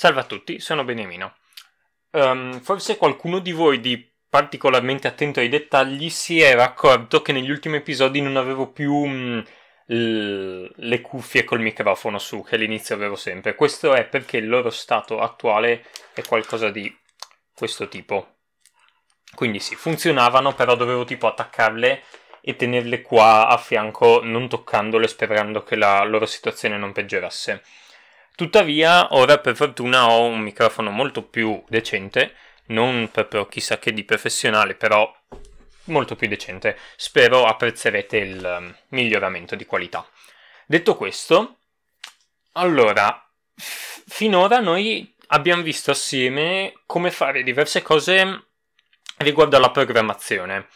Salve a tutti, sono Beniamino. Um, forse qualcuno di voi di particolarmente attento ai dettagli si era accorto che negli ultimi episodi non avevo più mh, mm, le cuffie col microfono su, che all'inizio avevo sempre. Questo è perché il loro stato attuale è qualcosa di questo tipo. Quindi sì, funzionavano, però dovevo tipo attaccarle e tenerle qua a fianco, non toccandole, sperando che la loro situazione non peggiorasse. Tuttavia, ora per fortuna ho un microfono molto più decente, non proprio chissà che di professionale, però molto più decente. Spero apprezzerete il ehm, miglioramento di qualità. Detto questo, allora, f- finora noi abbiamo visto assieme come fare diverse cose riguardo alla programmazione.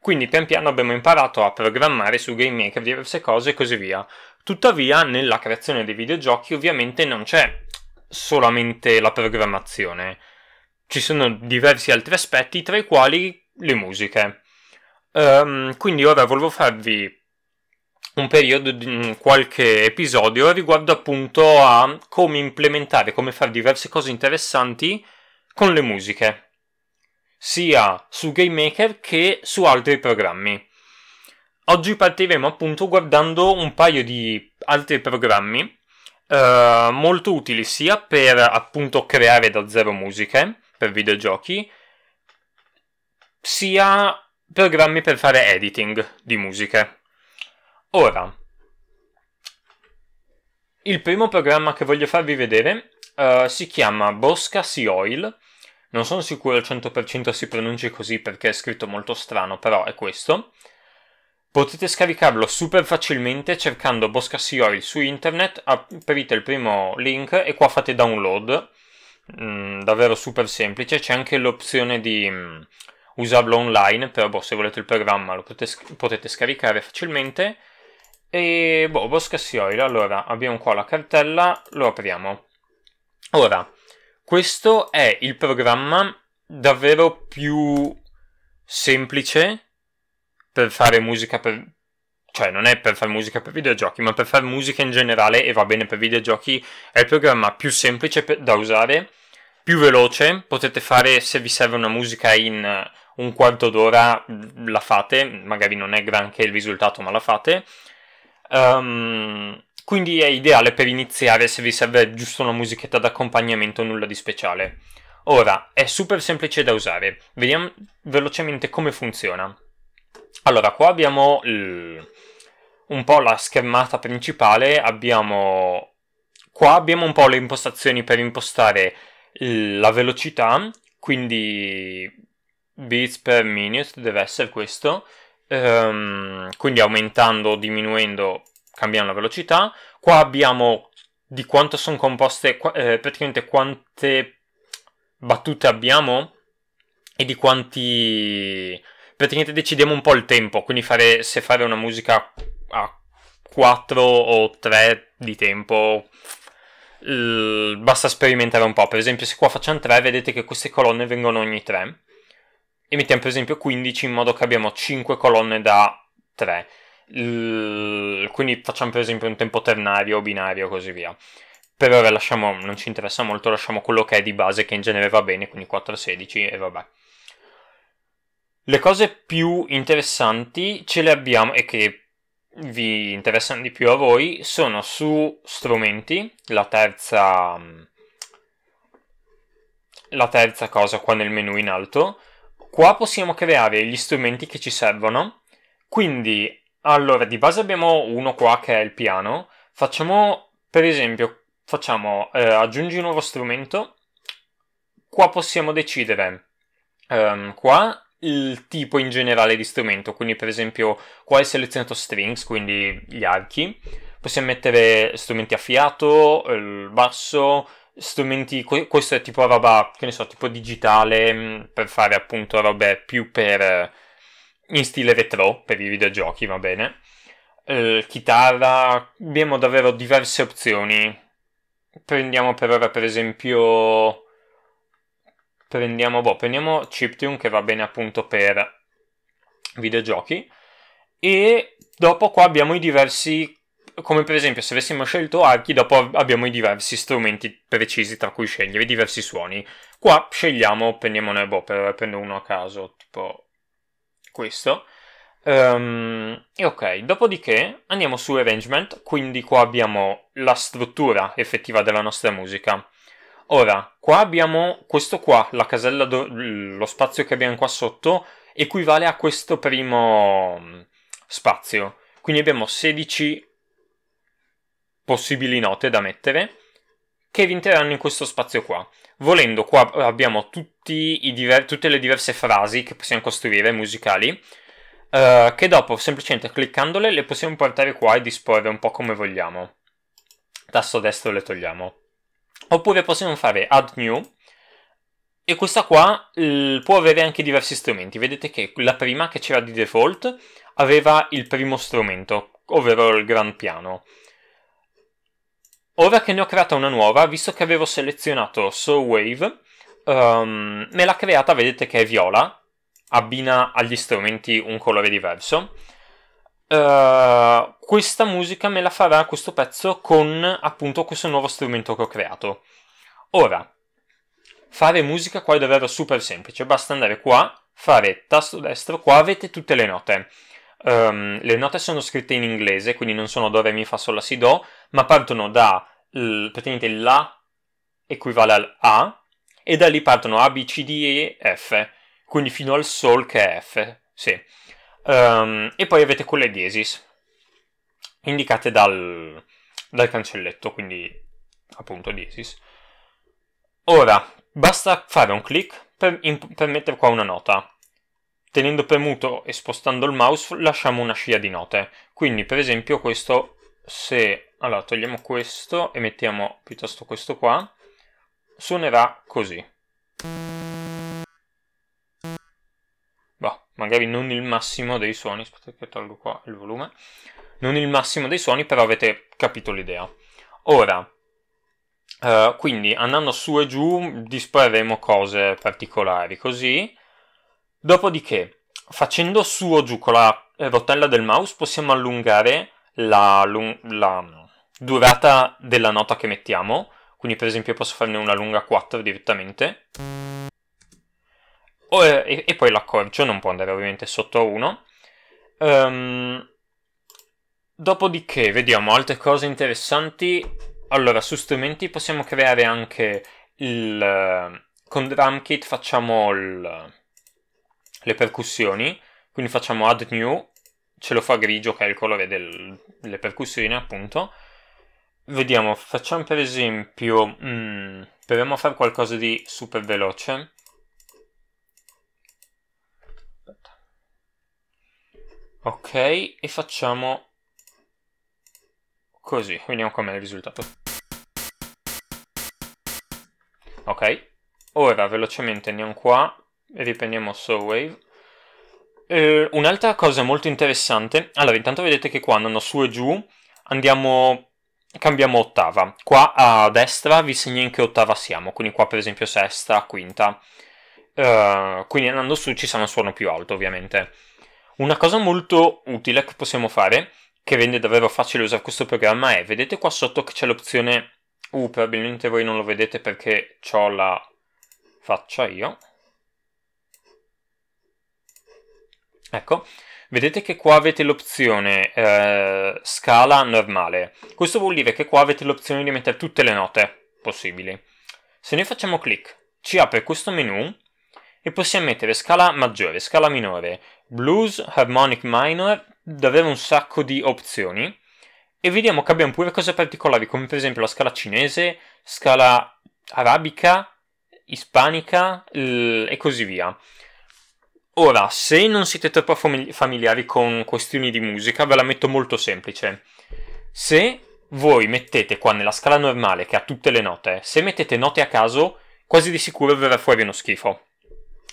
Quindi pian piano abbiamo imparato a programmare su GameMaker diverse cose e così via. Tuttavia, nella creazione dei videogiochi ovviamente non c'è solamente la programmazione. Ci sono diversi altri aspetti, tra i quali le musiche. Um, quindi ora volevo farvi un periodo, mm, qualche episodio riguardo appunto a come implementare, come fare diverse cose interessanti con le musiche, sia su Game Maker che su altri programmi. Oggi partiremo appunto guardando un paio di altri programmi eh, molto utili sia per appunto creare da zero musiche per videogiochi, sia programmi per fare editing di musiche. Ora, il primo programma che voglio farvi vedere uh, si chiama Bosca Sea Oil. Non sono sicuro al 100% si pronunci così perché è scritto molto strano, però è questo. Potete scaricarlo super facilmente cercando Boscassi Oil su internet, aprite il primo link e qua fate download. Mm, davvero super semplice, c'è anche l'opzione di mm, usarlo online, però boh, se volete il programma lo potete, potete scaricare facilmente. E boh, Boscassi Oil, allora abbiamo qua la cartella, lo apriamo. Ora, questo è il programma davvero più semplice per fare musica per... Cioè, non è per fare musica per videogiochi, ma per fare musica in generale e va bene per videogiochi. È il programma più semplice per... da usare, più veloce. Potete fare, se vi serve una musica in eh, un quarto d'ora, la fate. Magari non è granché il risultato, ma la fate. Um, quindi è ideale per iniziare se vi serve giusto una musichetta d'accompagnamento, nulla di speciale. Ora, è super semplice da usare. Vediamo velocemente come funziona. Allora, qua abbiamo il, un po' la schermata principale, abbiamo... Qua abbiamo un po' le impostazioni per impostare la velocità, quindi bits per minute deve essere questo, ehm, quindi aumentando o diminuendo cambiando la velocità. Qua abbiamo di quanto sono composte, eh, praticamente quante battute abbiamo e di quanti praticamente decidiamo un po' il tempo, quindi fare, se fare una musica a 4 o 3 di tempo l- basta sperimentare un po'. Per esempio se qua facciamo 3 vedete che queste colonne vengono ogni 3 e mettiamo per esempio 15 in modo che abbiamo 5 colonne da 3. L- quindi facciamo per esempio un tempo ternario o binario e così via. Per ora lasciamo, non ci interessa molto, lasciamo quello che è di base che in genere va bene, quindi 4-16 e vabbè. Le cose più interessanti ce le abbiamo e che vi interessano di più a voi sono su strumenti, la terza, mm, la terza cosa qua nel menu in alto. Qua possiamo creare gli strumenti che ci servono, quindi allora di base abbiamo uno qua che è il piano, facciamo per esempio, facciamo eh, aggiungi un nuovo strumento, qua possiamo decidere, um, qua il tipo in generale di strumento, quindi per esempio qua hai selezionato strings, quindi gli archi, possiamo mettere strumenti a fiato, il basso, strumenti, questo è tipo roba, che ne so, tipo digitale, mm, per fare appunto robe più per, eh, in stile retro, per i videogiochi, va bene, eh, chitarra, abbiamo davvero diverse opzioni, prendiamo per ora per esempio Prendiamo, boh, prendiamo Chiptune che va bene appunto per videogiochi. E dopo qua abbiamo i diversi come per esempio se avessimo scelto archi, dopo abbiamo i diversi strumenti precisi tra cui scegliere, i diversi suoni. Qua scegliamo, prendiamone, boh, per, prendo uno a caso, tipo questo. Um, e ok, dopodiché andiamo su arrangement, quindi qua abbiamo la struttura effettiva della nostra musica. Ora, qua abbiamo questo qua, la casella, do- lo spazio che abbiamo qua sotto, equivale a questo primo mm, spazio. Quindi abbiamo 16 possibili note da mettere che vinteranno in questo spazio qua. Volendo, qua abbiamo diver- tutte le diverse frasi che possiamo costruire musicali, eh, che dopo semplicemente cliccandole le possiamo portare qua e disporre un po' come vogliamo. Tasto destro le togliamo. Oppure possiamo fare add new e questa qua eh, può avere anche diversi strumenti. Vedete che la prima che c'era di default aveva il primo strumento, ovvero il gran piano. Ora che ne ho creata una nuova, visto che avevo selezionato Soul Wave, um, me l'ha creata, vedete che è viola, abbina agli strumenti un colore diverso. Eh, questa musica me la farà questo pezzo con appunto questo nuovo strumento che ho creato. Ora, fare musica qua è davvero super semplice, basta andare qua, fare tasto destro, qua avete tutte le note. Um, le note sono scritte in inglese, quindi non sono do, re, mi, fa, sol, la, si, do, ma partono da l, praticamente la equivale al A e da lì partono A, B, C, D e F, quindi fino al sol che è F, sì. Um, e poi avete quelle diesis indicate dal, dal cancelletto, quindi appunto diesis. Ora, basta fare un clic per, per, mettere qua una nota. Tenendo premuto e spostando il mouse lasciamo una scia di note. Quindi per esempio questo, se... Allora, togliamo questo e mettiamo piuttosto questo qua. Suonerà così. magari non il massimo dei suoni, aspetta che tolgo qua il volume, non il massimo dei suoni, però avete capito l'idea. Ora, eh, quindi andando su e giù disporremo cose particolari, così. Dopodiché, facendo su o giù con la eh, rotella del mouse, possiamo allungare la, la durata della nota che mettiamo, quindi per esempio posso farne una lunga 4 direttamente Oh, e, e poi l'accorcio non può andare ovviamente sotto a 1. Um, dopodiché vediamo altre cose interessanti. Allora, su strumenti possiamo creare anche il... Con DrumKit facciamo il, le percussioni, quindi facciamo add new, ce lo fa grigio che è il colore del, delle percussioni appunto. Vediamo, facciamo per esempio, mm, proviamo a fare qualcosa di super veloce. Ok, e facciamo così, vediamo com'è il risultato. Ok, ora velocemente andiamo qua e riprendiamo Soulwave. Eh, un'altra cosa molto interessante, allora intanto vedete che qua andando su e giù andiamo, cambiamo ottava. Qua a destra vi segna in che ottava siamo, quindi qua per esempio sesta, quinta. Eh, quindi andando su ci sarà un suono più alto ovviamente. Una cosa molto utile che possiamo fare, che rende davvero facile usare questo programma, è vedete qua sotto che c'è l'opzione U, probabilmente voi non lo vedete perché ho la faccia io. Ecco, vedete che qua avete l'opzione eh, scala normale. Questo vuol dire che qua avete l'opzione di mettere tutte le note possibili. Se noi facciamo clic, ci apre questo menu e possiamo mettere scala maggiore, scala minore, blues, harmonic minor, davvero un sacco di opzioni e vediamo che abbiamo pure cose particolari come per esempio la scala cinese, scala arabica, ispanica e così via. Ora, se non siete troppo familiari con questioni di musica, ve la metto molto semplice. Se voi mettete qua nella scala normale, che ha tutte le note, se mettete note a caso, quasi di sicuro verrà fuori uno schifo.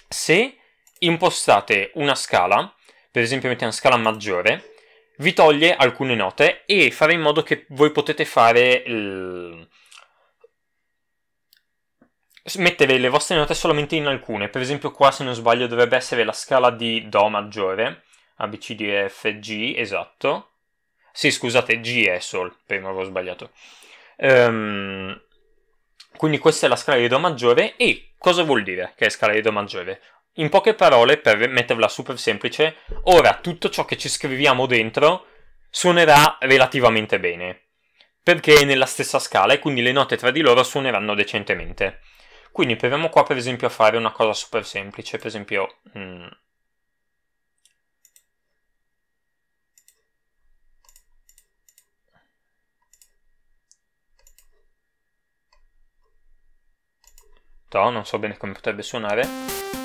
Se impostate una scala, per esempio mettete una scala maggiore, vi toglie alcune note e fare in modo che voi potete fare il... mettere le vostre note solamente in alcune. Per esempio qua, se non sbaglio, dovrebbe essere la scala di Do maggiore, A, B, C, D, F, G, esatto. Sì, scusate, G è Sol, prima avevo sbagliato. Um, quindi questa è la scala di Do maggiore e cosa vuol dire che è scala di Do maggiore? In poche parole, per metterla super semplice, ora tutto ciò che ci scriviamo dentro suonerà relativamente bene, perché è nella stessa scala e quindi le note tra di loro suoneranno decentemente. Quindi proviamo qua per esempio a fare una cosa super semplice, per esempio... Mm, non so bene come potrebbe suonare.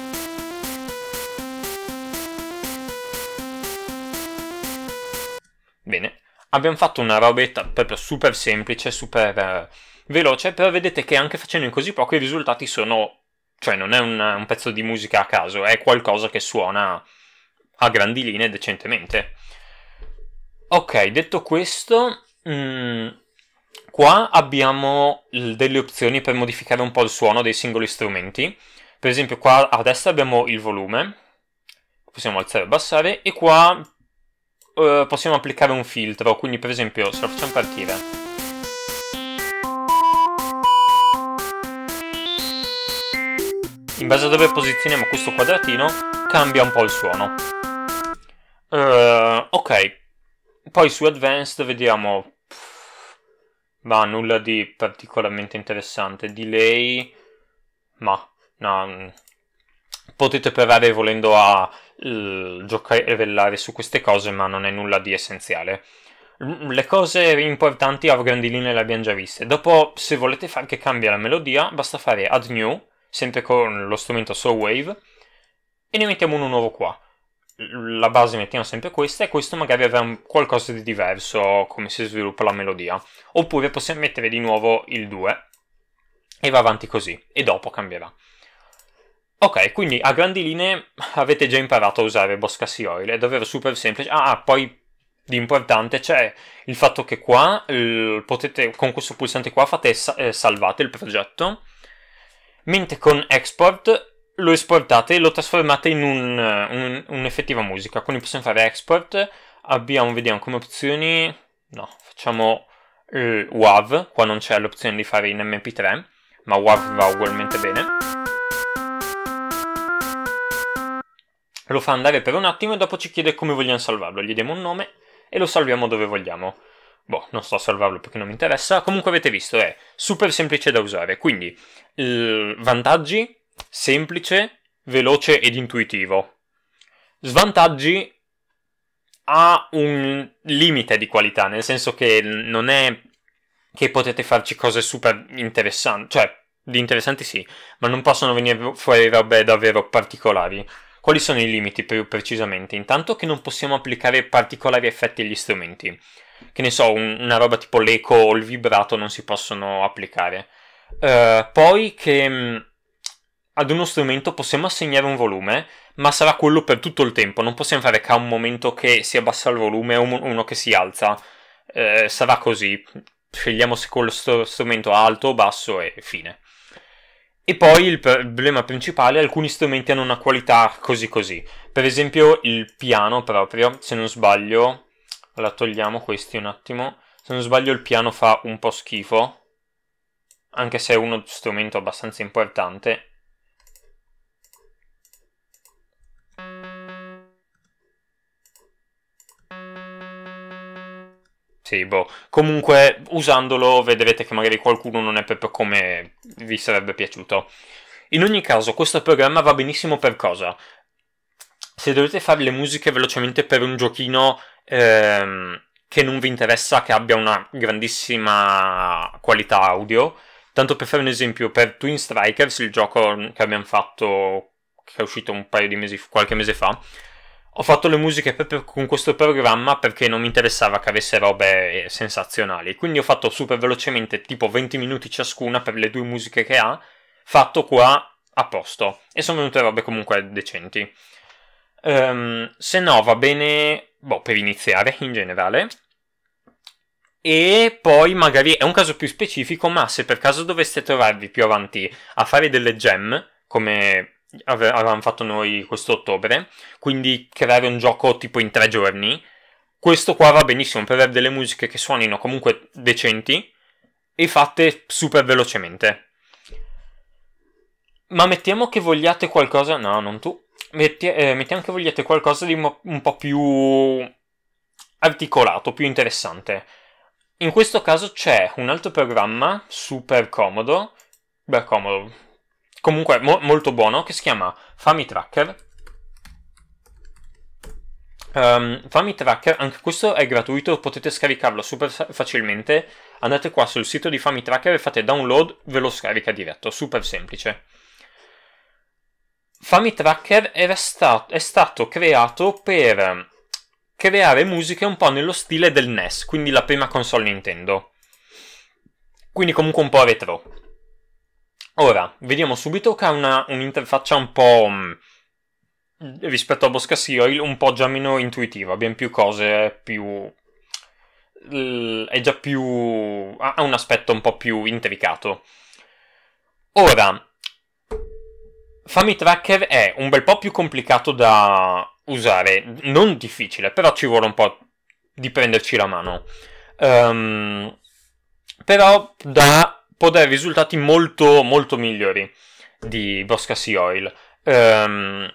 Bene, abbiamo fatto una robetta proprio super semplice, super eh, veloce, però vedete che anche facendo in così poco i risultati sono... cioè non è un, un pezzo di musica a caso, è qualcosa che suona a grandi linee decentemente. Ok, detto questo, mh, mm, qua abbiamo delle opzioni per modificare un po' il suono dei singoli strumenti. Per esempio qua a destra abbiamo il volume, possiamo alzare e abbassare, e qua eh, possiamo applicare un filtro, quindi per esempio se lo facciamo partire. In base a dove posizioniamo questo quadratino cambia un po' il suono. Uh, ok, poi su Advanced vediamo... ma nulla di particolarmente interessante. Delay... Ma... No, mm, potete provare volendo a uh, giocare su queste cose, ma non è nulla di essenziale. Le cose importanti a grandi linee le abbiamo già viste. Dopo, se volete far che cambia la melodia, basta fare add new, sempre con lo strumento Soul Wave, e ne mettiamo uno nuovo qua. La base mettiamo sempre questa, e questo magari avrà qualcosa di diverso come si sviluppa la melodia. Oppure possiamo mettere di nuovo il 2, e va avanti così, e dopo cambierà. Ok, quindi a grandi linee avete già imparato a usare Bosca Sea Oil, è davvero super semplice. Ah, ah poi di importante c'è il fatto che qua potete, con questo pulsante qua fate eh, salvate il progetto, mentre con export lo esportate e lo trasformate in un'effettiva un, un musica. Quindi possiamo fare export, abbiamo, vediamo come opzioni, no, facciamo eh, WAV, qua non c'è l'opzione di fare in MP3, ma WAV va ugualmente bene. Lo fa andare per un attimo e dopo ci chiede come vogliamo salvarlo. Gli diamo un nome e lo salviamo dove vogliamo. Boh, non sto a salvarlo perché non mi interessa. Comunque avete visto, è super semplice da usare. Quindi, vantaggi, semplice, veloce ed intuitivo. Svantaggi, ha un limite di qualità, nel senso che non è che potete farci cose super interessanti, cioè, di interessanti sì, ma non possono venire fuori robe davvero particolari. Quali sono i limiti più precisamente? Intanto che non possiamo applicare particolari effetti agli strumenti. Che ne so, un, una roba tipo l'eco o il vibrato non si possono applicare. Uh, poi che mh, mm, ad uno strumento possiamo assegnare un volume, ma sarà quello per tutto il tempo. Non possiamo fare che a un momento che si abbassa il volume o un, uno che si alza. Uh, sarà così. Scegliamo se quello strumento è alto o basso e fine. E poi il problema principale è che alcuni strumenti hanno una qualità così così. Per esempio il piano proprio, se non sbaglio, la togliamo questi un attimo. Se non sbaglio il piano fa un po' schifo, anche se è uno strumento abbastanza importante. Sì, boh. Comunque, usandolo, vedrete che magari qualcuno non è proprio come vi sarebbe piaciuto. In ogni caso, questo programma va benissimo per cosa? Se dovete fare le musiche velocemente per un giochino ehm, che non vi interessa, che abbia una grandissima qualità audio, tanto per fare un esempio, per Twin Strikers, il gioco che abbiamo fatto, che è uscito un paio di mesi, qualche mese fa, ho fatto le musiche proprio con questo programma perché non mi interessava che avesse robe eh, sensazionali. Quindi ho fatto super velocemente, tipo 20 minuti ciascuna per le due musiche che ha, fatto qua a posto. E sono venute robe comunque decenti. Um, se no va bene, boh, per iniziare in generale. E poi magari è un caso più specifico, ma se per caso doveste trovarvi più avanti a fare delle gem, come ave- avevamo fatto noi questo ottobre, quindi creare un gioco tipo in tre giorni. Questo qua va benissimo per avere delle musiche che suonino comunque decenti e fatte super velocemente. Ma mettiamo che vogliate qualcosa. No, non tu. Metti, eh, mettiamo che vogliate qualcosa di mo- un po' più articolato, più interessante. In questo caso c'è un altro programma super comodo. Beh, comodo, comunque mo molto buono, che si chiama Family Tracker. Um, ehm, Family Tracker, anche questo è gratuito, potete scaricarlo super facilmente. Andate qua sul sito di Family Tracker e fate download, ve lo scarica diretto, super semplice. Family Tracker è, è stato creato per creare musiche un po' nello stile del NES, quindi la prima console Nintendo. Quindi comunque un po' retro. Ora, vediamo subito che ha una, un'interfaccia un po'... Mh, mm, rispetto a Bosca Serial, un po' già meno intuitiva, ben più cose, più... L, è già più... ha un aspetto un po' più intricato. Ora, Family Tracker è un bel po' più complicato da usare, non difficile, però ci vuole un po' di prenderci la mano. Um, però da può dare risultati molto, molto migliori di Bosca Sea Oil. Um,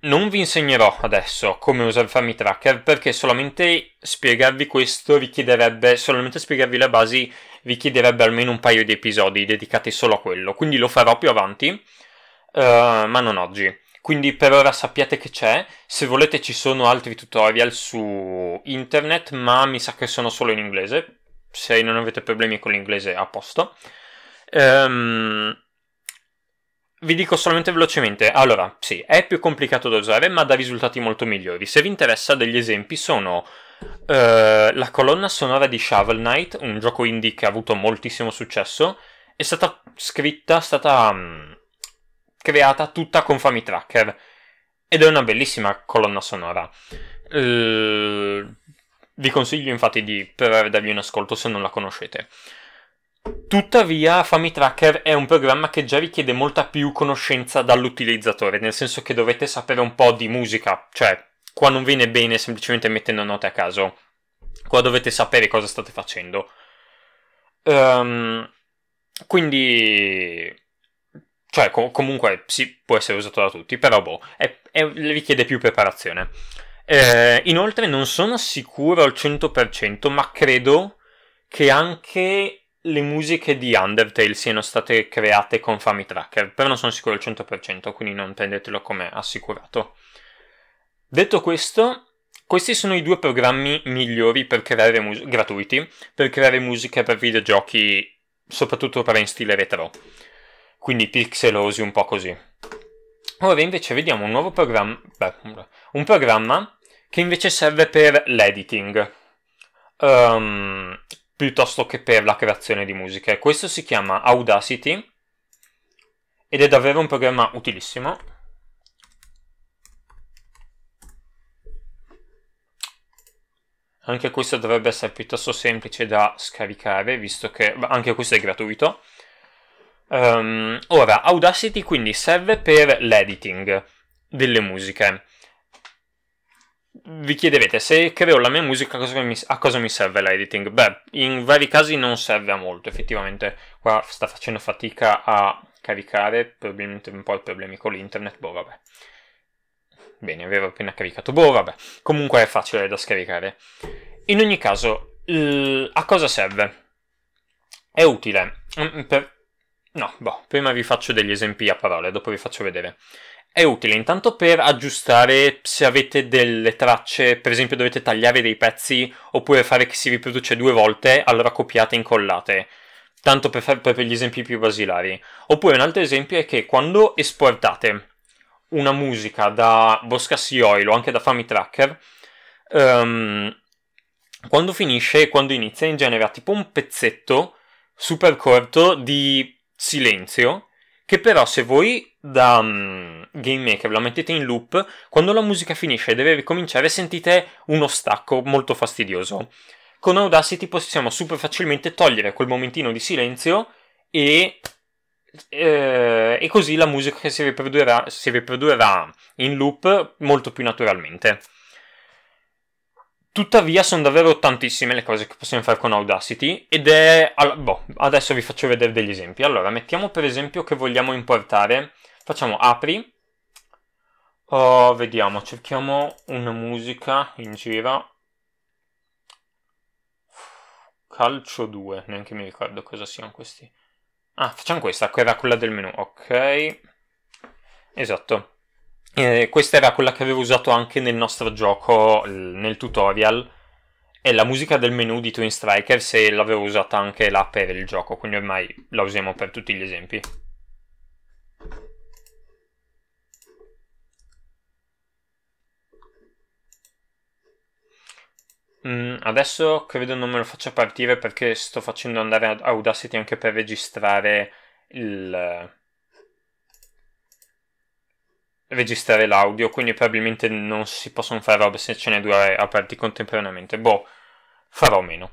non vi insegnerò adesso come usare Family Tracker perché solamente spiegarvi questo richiederebbe, solamente spiegarvi le basi richiederebbe almeno un paio di episodi dedicati solo a quello, quindi lo farò più avanti, uh, ma non oggi. Quindi per ora sappiate che c'è, se volete ci sono altri tutorial su internet, ma mi sa che sono solo in inglese, se non avete problemi con l'inglese a posto. Ehm, vi dico solamente velocemente, allora sì, è più complicato da usare ma dà risultati molto migliori. Se vi interessa degli esempi sono eh, la colonna sonora di Shovel Knight, un gioco indie che ha avuto moltissimo successo, è stata scritta, è stata um, creata tutta con Famitracker ed è una bellissima colonna sonora. Uh, vi consiglio infatti di provare a dargli un ascolto se non la conoscete. Tuttavia, Family Tracker è un programma che già richiede molta più conoscenza dall'utilizzatore, nel senso che dovete sapere un po' di musica, cioè qua non viene bene semplicemente mettendo note a caso, qua dovete sapere cosa state facendo. Um, quindi, cioè, com- comunque sì, può essere usato da tutti, però boh, è, è, richiede più preparazione. Eh, inoltre non sono sicuro al 100%, ma credo che anche le musiche di Undertale siano state create con Famitracker, però non sono sicuro al 100%, quindi non prendetelo come assicurato. Detto questo, questi sono i due programmi migliori per creare mus- gratuiti per creare musiche per videogiochi, soprattutto per in stile retro. Quindi pixelosi un po' così. Ora invece vediamo un nuovo programma. Beh, un programma che invece serve per l'editing um, piuttosto che per la creazione di musiche. Questo si chiama Audacity ed è davvero un programma utilissimo. Anche questo dovrebbe essere piuttosto semplice da scaricare, visto che anche questo è gratuito. Um, ora, Audacity quindi serve per l'editing delle musiche vi chiederete se creo la mia musica a cosa, mi, a cosa mi serve l'editing? Beh, in vari casi non serve a molto, effettivamente qua sta facendo fatica a caricare, probabilmente un po' i problemi con l'internet, boh vabbè. Bene, avevo appena caricato, boh vabbè, comunque è facile da scaricare. In ogni caso, l- a cosa serve? È utile, mm, per... no, boh, prima vi faccio degli esempi a parole, dopo vi faccio vedere. È utile intanto per aggiustare se avete delle tracce, per esempio dovete tagliare dei pezzi oppure fare che si riproduce due volte, allora copiate e incollate. Tanto per, far, per gli esempi più basilari. Oppure un altro esempio è che quando esportate una musica da Bosca Oil o anche da Family Tracker, um, quando finisce e quando inizia in genere ha tipo un pezzetto super corto di silenzio che però se voi da um, game maker la mettete in loop, quando la musica finisce e deve ricominciare sentite uno stacco molto fastidioso. Con Audacity possiamo super facilmente togliere quel momentino di silenzio e, eh, e così la musica si riprodurrà, si riprodurrà in loop molto più naturalmente. Tuttavia sono davvero tantissime le cose che possiamo fare con Audacity ed è... Boh, adesso vi faccio vedere degli esempi. Allora, mettiamo per esempio che vogliamo importare. Facciamo apri. Oh, vediamo, cerchiamo una musica in giro. Calcio 2, neanche mi ricordo cosa siano questi. Ah, facciamo questa, che era quella del menu. Ok. Esatto. Eh, questa era quella che avevo usato anche nel nostro gioco, nel tutorial. E la musica del menu di Twin Strikers e l'avevo usata anche là per il gioco, quindi ormai la usiamo per tutti gli esempi. Mm, adesso credo non me lo faccia partire perché sto facendo andare Audacity anche per registrare il registrare l'audio, quindi probabilmente non si possono fare robe se ce ne due aperti contemporaneamente. Boh, farò meno.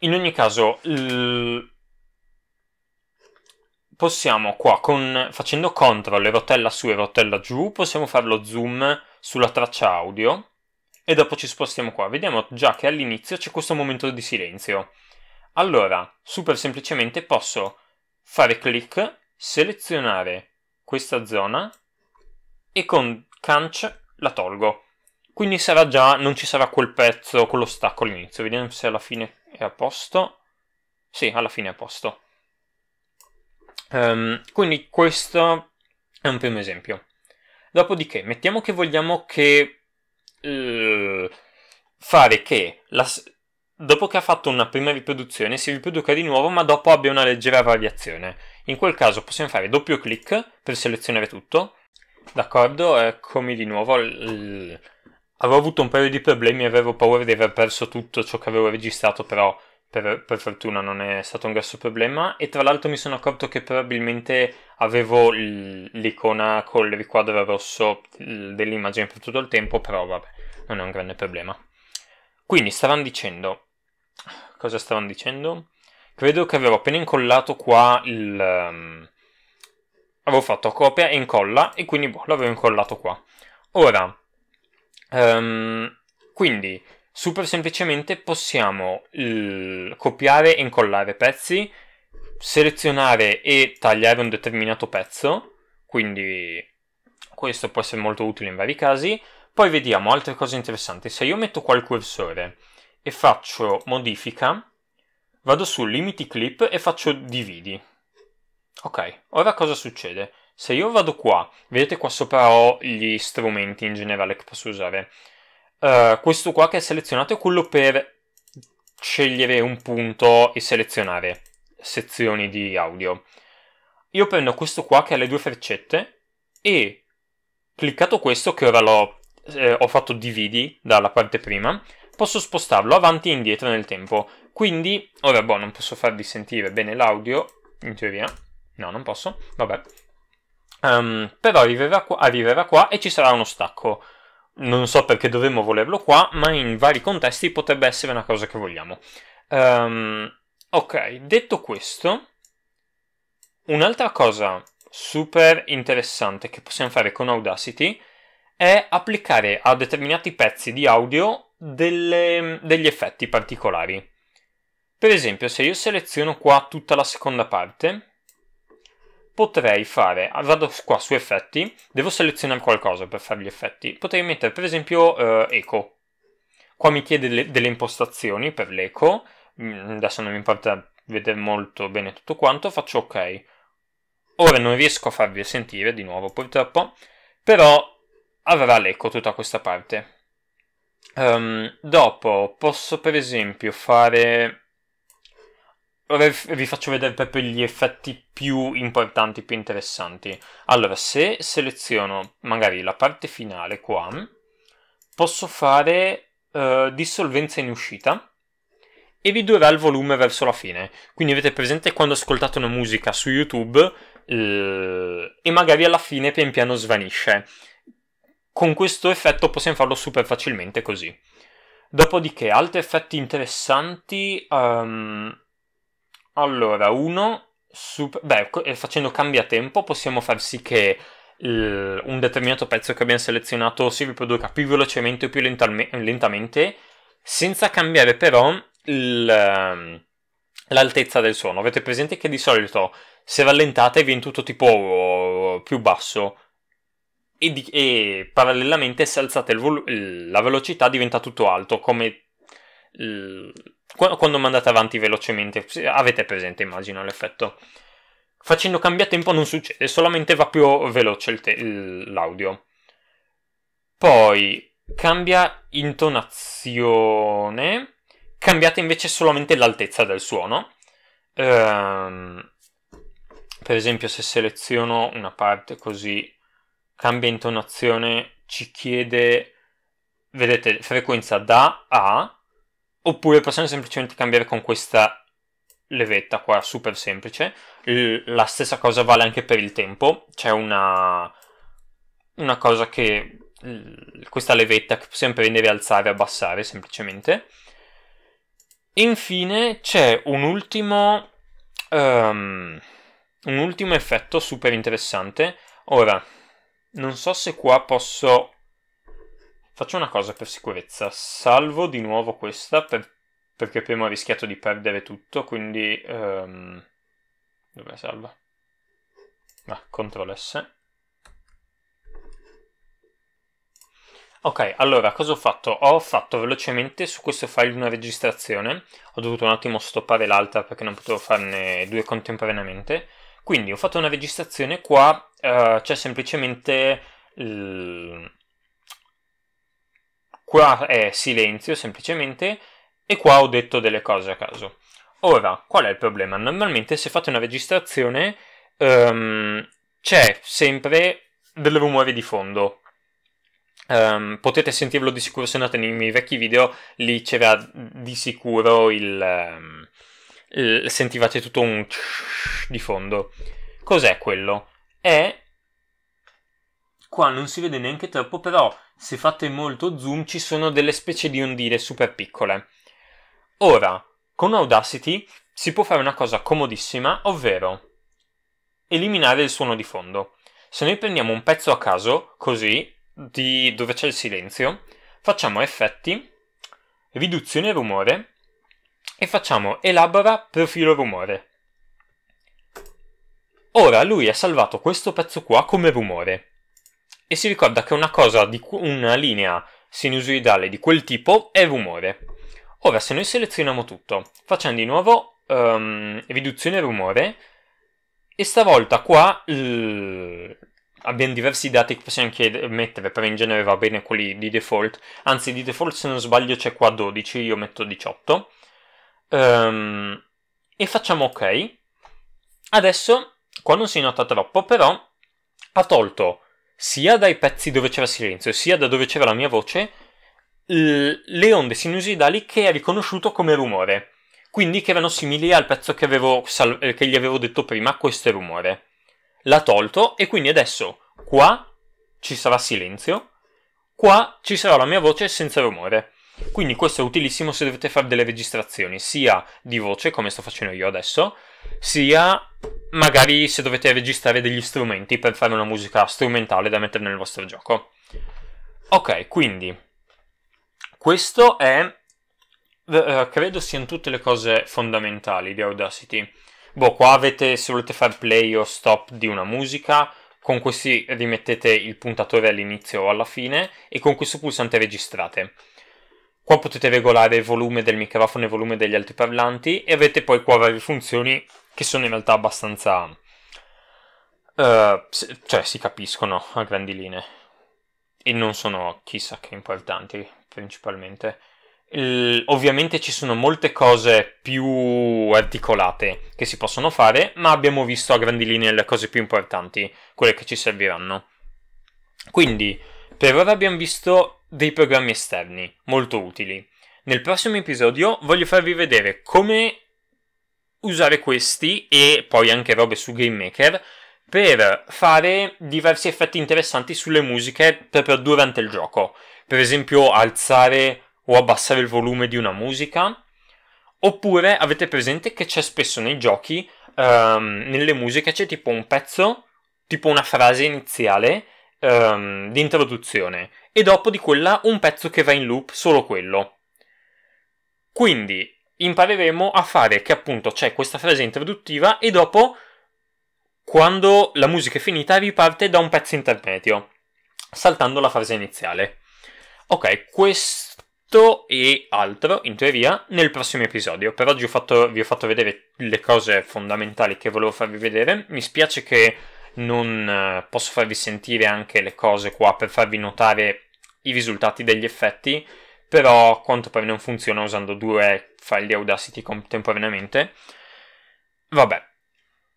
In ogni caso, l... possiamo qua, con... facendo CTRL e rotella su e rotella giù, possiamo fare lo zoom sulla traccia audio e dopo ci spostiamo qua. Vediamo già che all'inizio c'è questo momento di silenzio. Allora, super semplicemente posso fare clic, selezionare questa zona e con Canch la tolgo. Quindi sarà già, non ci sarà quel pezzo, quello stacco all'inizio. Vediamo se alla fine è a posto. Sì, alla fine è a posto. Um, quindi questo è un primo esempio. Dopodiché, mettiamo che vogliamo che... Uh, fare che la, dopo che ha fatto una prima riproduzione si riproduca di nuovo ma dopo abbia una leggera variazione. In quel caso possiamo fare doppio clic per selezionare tutto D'accordo, eccomi eh, di nuovo. L... Avevo avuto un paio di problemi, avevo paura di aver perso tutto ciò che avevo registrato, però per, per, fortuna non è stato un grosso problema. E tra l'altro mi sono accorto che probabilmente avevo l'icona con il riquadro rosso dell'immagine per tutto il tempo, però vabbè, non è un grande problema. Quindi stavano dicendo... Cosa stavano dicendo? Credo che avevo appena incollato qua il... Um avevo fatto copia e incolla e quindi boh, l'avevo incollato qua. Ora, um, quindi super semplicemente possiamo il, copiare e incollare pezzi, selezionare e tagliare un determinato pezzo, quindi questo può essere molto utile in vari casi. Poi vediamo altre cose interessanti. Se io metto qua il cursore e faccio modifica, vado su limiti clip e faccio dividi Ok, ora cosa succede? Se io vado qua, vedete qua sopra ho gli strumenti in generale che posso usare. Uh, questo qua che è selezionato è quello per scegliere un punto e selezionare sezioni di audio. Io prendo questo qua che ha le due freccette e cliccato questo che ora l'ho eh, ho fatto dividi dalla parte prima, posso spostarlo avanti e indietro nel tempo. Quindi, ora boh, non posso farvi sentire bene l'audio, in teoria, No, non posso. Vabbè. Um, però arriverà qua, arriverà ah, qua e ci sarà uno stacco. Non so perché dovremmo volerlo qua, ma in vari contesti potrebbe essere una cosa che vogliamo. Um, ok, detto questo, un'altra cosa super interessante che possiamo fare con Audacity è applicare a determinati pezzi di audio delle, degli effetti particolari. Per esempio, se io seleziono qua tutta la seconda parte, potrei fare, vado qua su effetti, devo selezionare qualcosa per fare gli effetti, potrei mettere per esempio eh, eco, qua mi chiede le, delle impostazioni per l'eco, mm, adesso non mi importa vedere molto bene tutto quanto, faccio ok, ora non riesco a farvi sentire di nuovo purtroppo, però avrà l'eco tutta questa parte. Um, dopo posso per esempio fare vi faccio vedere proprio gli effetti più importanti, più interessanti. Allora, se seleziono magari la parte finale qua, posso fare uh, dissolvenza in uscita e ridurrà il volume verso la fine. Quindi avete presente quando ascoltate una musica su YouTube eh, e magari alla fine pian piano svanisce. Con questo effetto possiamo farlo super facilmente così. Dopodiché, altri effetti interessanti... Um, allora, uno... Super... Beh, eh, facendo cambiatempo possiamo far sì che il, un determinato pezzo che abbiamo selezionato si riproduca più velocemente o più lentalme, lentamente, senza cambiare però il, l'altezza del suono. Avete presente che di solito se rallentate viene tutto tipo più basso e, di, e parallelamente se alzate vol- la velocità diventa tutto alto, come quando mandate avanti velocemente, avete presente immagino l'effetto. Facendo cambia tempo non succede, solamente va più veloce te- l'audio. Poi cambia intonazione, cambiate invece solamente l'altezza del suono. Ehm, per esempio se seleziono una parte così, cambia intonazione, ci chiede, vedete, frequenza da a oppure possiamo semplicemente cambiare con questa levetta qua, super semplice. L- la stessa cosa vale anche per il tempo, c'è una, una cosa che l- questa levetta che possiamo prendere, alzare, abbassare semplicemente. Infine c'è un ultimo, um, un ultimo effetto super interessante. Ora, non so se qua posso Faccio una cosa per sicurezza, salvo di nuovo questa per, perché prima ho rischiato di perdere tutto, quindi... Um, dove salva? Ah, CTRL S. Ok, allora cosa ho fatto? Ho fatto velocemente su questo file una registrazione, ho dovuto un attimo stoppare l'altra perché non potevo farne due contemporaneamente, quindi ho fatto una registrazione qua, eh, c'è semplicemente Qua è silenzio semplicemente e qua ho detto delle cose a caso. Ora, qual è il problema? Normalmente se fate una registrazione um, c'è sempre del rumore di fondo. Um, potete sentirlo di sicuro se andate nei miei vecchi video, lì c'era di sicuro il, um, il sentivate tutto un di fondo. Cos'è quello? È qua non si vede neanche troppo, però se fate molto zoom, ci sono delle specie di ondine super piccole. Ora, con Audacity si può fare una cosa comodissima, ovvero eliminare il suono di fondo. Se noi prendiamo un pezzo a caso, così, di dove c'è il silenzio, facciamo effetti, riduzione rumore e facciamo elabora profilo rumore. Ora lui ha salvato questo pezzo qua come rumore e si ricorda che una, cosa di una linea sinusoidale di quel tipo è rumore. Ora, se noi selezioniamo tutto, facciamo di nuovo um, riduzione rumore, e stavolta qua l... abbiamo diversi dati che possiamo chied- mettere, però in genere va bene quelli di default, anzi di default se non sbaglio c'è qua 12, io metto 18, um, ehm, e facciamo ok. Adesso, qua non si nota troppo, però ha tolto sia dai pezzi dove c'era silenzio, sia da dove c'era la mia voce, l- le onde sinusoidali che ha riconosciuto come rumore. Quindi che erano simili al pezzo che, sal- eh, che gli avevo detto prima, questo è rumore. L'ha tolto e quindi adesso qua ci sarà silenzio, qua ci sarà la mia voce senza rumore. Quindi questo è utilissimo se dovete fare delle registrazioni, sia di voce, come sto facendo io adesso, sia magari se dovete registrare degli strumenti per fare una musica strumentale da mettere nel vostro gioco. Ok, quindi questo è Uh, credo siano tutte le cose fondamentali di Audacity. Boh, qua avete, se volete fare play o stop di una musica, con questi rimettete il puntatore all'inizio o alla fine e con questo pulsante registrate. Qua potete regolare il volume del microfono e il volume degli altoparlanti e avete poi qua varie funzioni che sono in realtà abbastanza... Uh, cioè si capiscono a grandi linee e non sono chissà che importanti principalmente. Il, ovviamente ci sono molte cose più articolate che si possono fare, ma abbiamo visto a grandi linee le cose più importanti, quelle che ci serviranno. Quindi, per ora abbiamo visto dei programmi esterni, molto utili. Nel prossimo episodio voglio farvi vedere come usare questi e poi anche robe su GameMaker per fare diversi effetti interessanti sulle musiche proprio durante il gioco. Per esempio alzare o abbassare il volume di una musica. Oppure avete presente che c'è spesso nei giochi, um, nelle musiche c'è tipo un pezzo, tipo una frase iniziale um, di introduzione e dopo di quella un pezzo che va in loop, solo quello. Quindi impareremo a fare che appunto c'è questa frase introduttiva e dopo, quando la musica è finita, riparte da un pezzo intermedio, saltando la frase iniziale. Ok, questo e altro, in teoria, nel prossimo episodio. Per oggi ho fatto, vi ho fatto vedere le cose fondamentali che volevo farvi vedere. Mi spiace che non eh, posso farvi sentire anche le cose qua per farvi notare i risultati degli effetti, però quanto pare non funziona usando due file di Audacity contemporaneamente. Vabbè,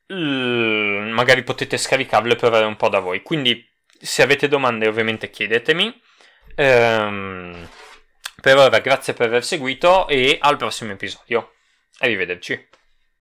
magari potete scaricarlo e provare un po' da voi. Quindi se avete domande ovviamente chiedetemi. Ehm, per ora grazie per aver seguito e al prossimo episodio. Arrivederci.